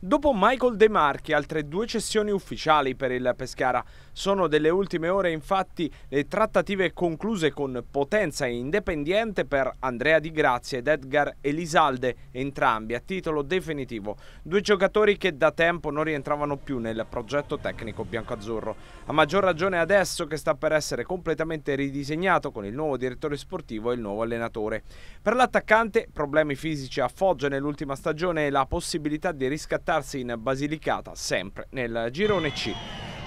Dopo Michael De Marchi, altre due cessioni ufficiali per il Pescara. Sono delle ultime ore infatti le trattative concluse con Potenza e Independiente per Andrea Di Grazia ed Edgar Elisalde, entrambi a titolo definitivo. Due giocatori che da tempo non rientravano più nel progetto tecnico biancoazzurro. A maggior ragione adesso che sta per essere completamente ridisegnato con il nuovo direttore sportivo e il nuovo allenatore. Per l'attaccante problemi fisici a Foggia nell'ultima stagione e la possibilità di riscattarsi in Basilicata sempre nel girone C.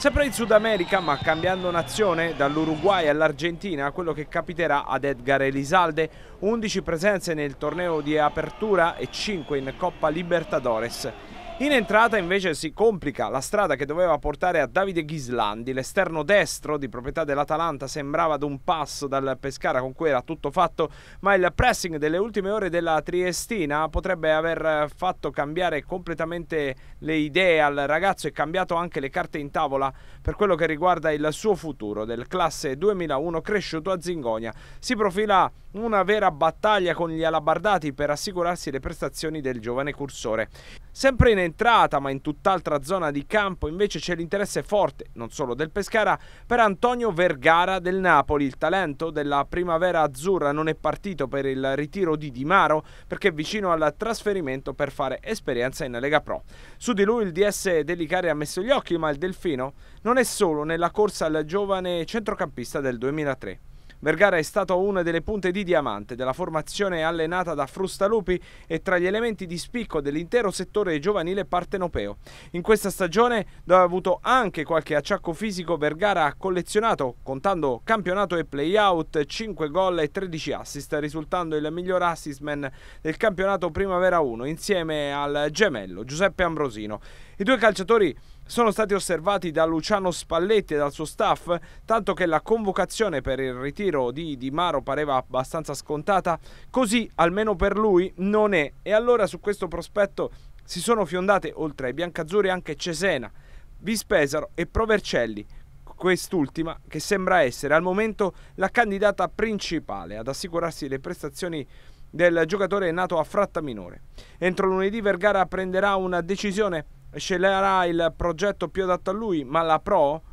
Sempre in Sud America, ma cambiando nazione, dall'Uruguay all'Argentina, quello che capiterà ad Edgar Elisalde, 11 presenze nel torneo di apertura e 5 in Coppa Libertadores. In entrata invece si complica la strada che doveva portare a Davide Ghislandi, l'esterno destro di proprietà dell'Atalanta sembrava ad un passo dal Pescara con cui era tutto fatto, ma il pressing delle ultime ore della Triestina potrebbe aver fatto cambiare completamente le idee al ragazzo e cambiato anche le carte in tavola per quello che riguarda il suo futuro del classe 2001 cresciuto a Zingonia. Si profila una vera battaglia con gli alabardati per assicurarsi le prestazioni del giovane cursore. Sempre in entrata, ma in tutt'altra zona di campo invece c'è l'interesse forte, non solo del Pescara, per Antonio Vergara del Napoli. Il talento della primavera azzurra non è partito per il ritiro di Di Maro perché è vicino al trasferimento per fare esperienza in Lega Pro. Su di lui il DS Delicare ha messo gli occhi, ma il Delfino non è solo nella corsa al giovane centrocampista del 2003. Vergara è stato una delle punte di diamante della formazione allenata da Frustalupi e tra gli elementi di spicco dell'intero settore giovanile partenopeo. In questa stagione, dove ha avuto anche qualche acciacco fisico, Vergara ha collezionato, contando campionato e playout, 5 gol e 13 assist, risultando il miglior assistman del campionato Primavera 1 insieme al gemello Giuseppe Ambrosino. I due calciatori sono stati osservati da Luciano Spalletti e dal suo staff, tanto che la convocazione per il ritiro di Di Maro pareva abbastanza scontata, così almeno per lui non è. E allora su questo prospetto si sono fiondate oltre ai biancazzurri anche Cesena, Vispesaro e Provercelli, quest'ultima che sembra essere al momento la candidata principale ad assicurarsi le prestazioni del giocatore nato a fratta minore. Entro lunedì Vergara prenderà una decisione sceglierà il progetto più adatto a lui, ma la Pro,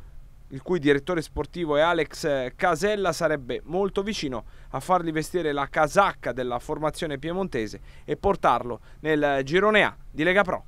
il cui direttore sportivo è Alex Casella, sarebbe molto vicino a fargli vestire la casacca della formazione piemontese e portarlo nel girone A di Lega Pro.